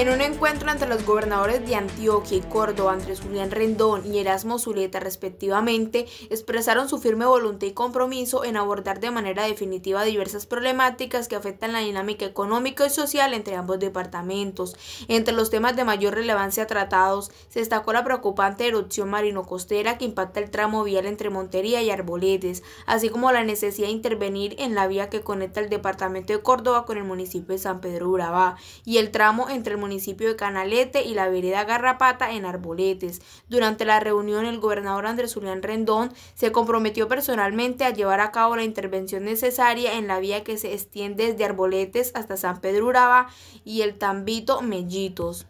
En un encuentro entre los gobernadores de Antioquia y Córdoba, Andrés Julián Rendón y Erasmo Zuleta, respectivamente, expresaron su firme voluntad y compromiso en abordar de manera definitiva diversas problemáticas que afectan la dinámica económica y social entre ambos departamentos. Entre los temas de mayor relevancia tratados, se destacó la preocupante erupción marino-costera que impacta el tramo vial entre Montería y Arboletes, así como la necesidad de intervenir en la vía que conecta el departamento de Córdoba con el municipio de San Pedro Urabá y el tramo entre el municipio municipio de Canalete y la vereda Garrapata en Arboletes. Durante la reunión, el gobernador Andrés Julián Rendón se comprometió personalmente a llevar a cabo la intervención necesaria en la vía que se extiende desde Arboletes hasta San Pedro Uraba y el Tambito Mellitos.